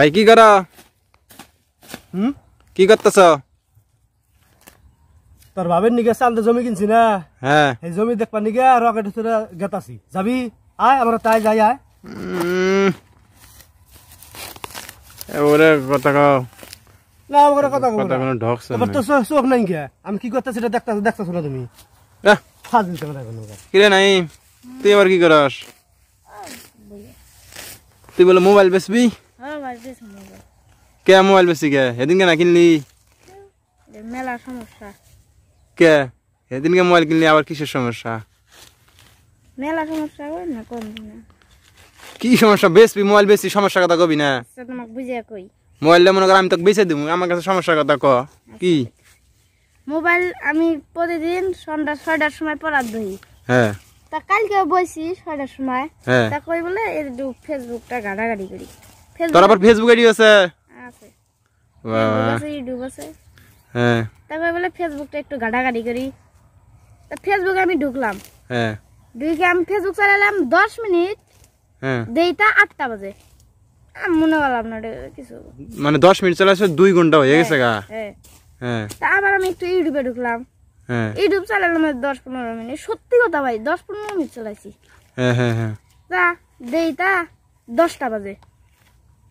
I কি কর হ কি করতেছ তোর বাবার নিগে সালতে জমি কিনছিনা হ্যাঁ এই জমি দেখ পা নিগে রকেট করে গেতাছি জাবি আয় আমরা তাই যাই আয় এই ওরে কত গ না আমরা কত গ কত না ঢকছস কতছস অফ নাই গে আমি কি করতেছ এটা দেখছছ না তুমি না কাজ দিতে না করে কি রে নাই তুই আবার কি করছ তুই বলে মোবাইল বেছবি কে মোবাইল বেশি কে কে না কিনলি মেলা সমস্যা কে কে মোবাইল কিনলি আবার কিসের সমস্যা মেলা সমস্যা হয় না কি সমস্যা বেশি মোবাইল বেশি সমস্যা কথা কবি না আচ্ছা, তোমাকে বুঝে কই মনে করো আমি তোকে আমার কাছে সমস্যার কথা ক আচ্ছা। কি মোবাইল আমি প্রতিদিন সন্ধ্যা ছয়টার সময় পড়ার দই হ্যাঁ তা কালকে বসি ছয়টার সময় হ্যাঁ। তা কই বলে একটু ফেসবুকটা গাড়াগাড়ি করি তোর আবার ফেসবুক আইডি আছে আছে বাবা ইউটিউব আছে হ্যাঁ তারপর বলে ফেসবুকটা একটু গাড়াগাড়ি করি তা ফেসবুকে আমি ঢুকলাম হ্যাঁ ঢুকে আমি ফেসবুক চালালাম 10 মিনিট হ্যাঁ দেইটা 8টা বাজে আমি মনে করলাম না কিছু মানে 10 মিনিট চালাইছো 2 ঘন্টা হয়ে গেছে গা হ্যাঁ, হ্যাঁ হ্যাঁ তা আবার আমি একটু ইউটিউবে ঢুকলাম হ্যাঁ ইউটিউব চালালাম 10 15 মিনিট সত্যি কথা ভাই 10 15 মিনিট চালাইছি হ্যাঁ হ্যাঁ হ্যাঁ তা দেইটা 10টা বাজে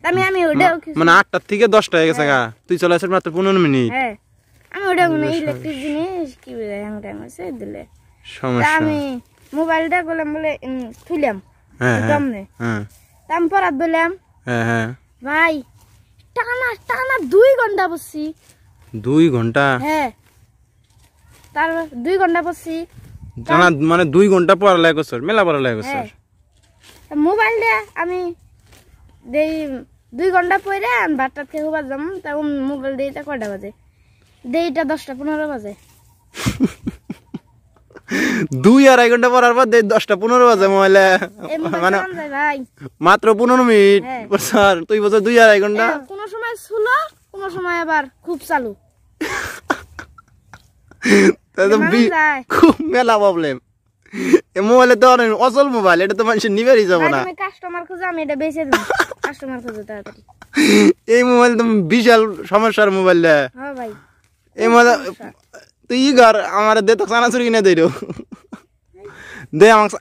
আমি আমি মানে আটটার থেকে দশটা হয়ে গেছে গা হ্যাঁ। তুই চলে আসিস মাত্র মিনিট হ্যাঁ। আমি ওটা মনে ইলেকট্রিক জিনিস কি বলে দিলে সমস্যা আমি মোবাইলটা করলাম বলে তুলাম সামনে হ্যাঁ, তাম পরাত বললাম হ্যাঁ হ্যাঁ ভাই টানা টানা দুই ঘন্টা বসছি দুই ঘন্টা হ্যাঁ তার দুই ঘন্টা বসছি জানা মানে দুই ঘন্টা মানে পড়ালেখা করছো মেলা পড়ালেখা করছো মোবাইলটা আমি দেই দুই ঘন্টা পরে আমি ভাতটা খেয়ে হুবার যাম তা মোবাইল দেরিটা কয়টা বাজে দেইটা দশটা পনেরো বাজে দুই আড়াই ঘন্টা পরার পর দশটা পনেরো বাজে মোবাইলে মানে মাত্র পনেরো মিনিট হ্যাঁ। স্যার তুই বছর দুই আড়াই ঘন্টা কোনো সময় শুনো কোনো সময় আবার খুব চালু খুব মেলা প্রবলেম মোবাইলে তো অনেক অচল মোবাইল এটা তো মানুষের নিবেরই যাবো না কাস্টমার খুঁজে আমি এটা বেঁচে দেবো কাস্টমার খোঁজো তাড়াতাড়ি এই মোবাইল তো বিশাল সমস্যার মোবাইল হ্যাঁ ভাই এই মোবাইল তুই ই কর আমার দে তো চানাচুর কিনে দে দে আমাক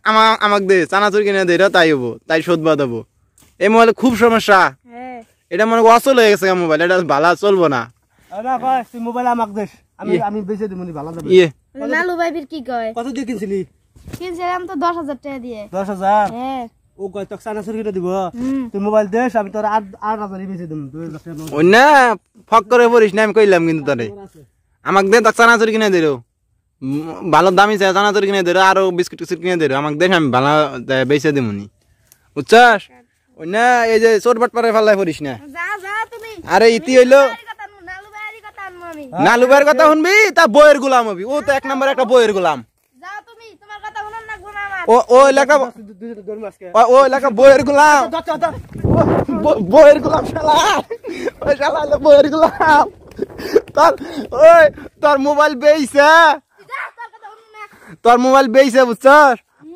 আমাক দে চানাচুর কিনে দে তাই হবো তাই শোধ বাঁধাবো এই মোবাইল খুব সমস্যা হ্যাঁ। এটা মনে অচল হয়ে গেছে মোবাইল এটা ভালো চলবো না মোবাইল আমাকে দেশ আমি ইয়ে। আমি বেঁচে দিব ভালো যাবে ইয়ে লালু ভাইবির কি কয় কত দিয়ে কিনছিলি কিনছিলাম তো দশ হাজার টাকা দিয়ে দশ হাজার হ্যাঁ ও কয় তোকে সানাসুর দিব তুই মোবাইল আমি তোর আট বেশি দিম না ফক করে পড়িস না আমি কইলাম কিন্তু তোরে আমাক দে তোকে সানাসুর কিনে দিল ভালো দামি চাই সানাসুর কিনে দিল আরো বিস্কুট টিস্কুট কিনে দিল আমাক দেশ আমি ভালো বেঁচে দিমুনি বুঝছাস ওই না এই যে চোট বাট পারে ফালাই পড়িস না আরে ইতি হইলো নালুবাইয়ের কথা শুনবি তা বইয়ের গোলাম হবি ও তো এক নম্বর একটা বইয়ের গোলাম ও ও এলাকা ও এলাকা বইয়ের গোলাম বইয়ের গুলাম শালা ওই শালা বইয়ের গোলাম তোর ওই তোর মোবাইল বেইছে তোর মোবাইল বেইছে বুঝছ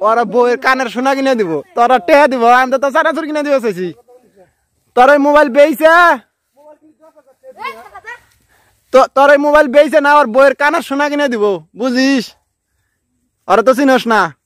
ওরা বইয়ের কানের শোনা কিনে দিব তোরা টে দিব আমি তো সারা চুর কিনে দিব চাইছি তোর ওই মোবাইল বেইছে তোর ওই মোবাইল বেইছে না ওর বইয়ের কানের শোনা কিনে দিব বুঝিস ওরা তো চিনস না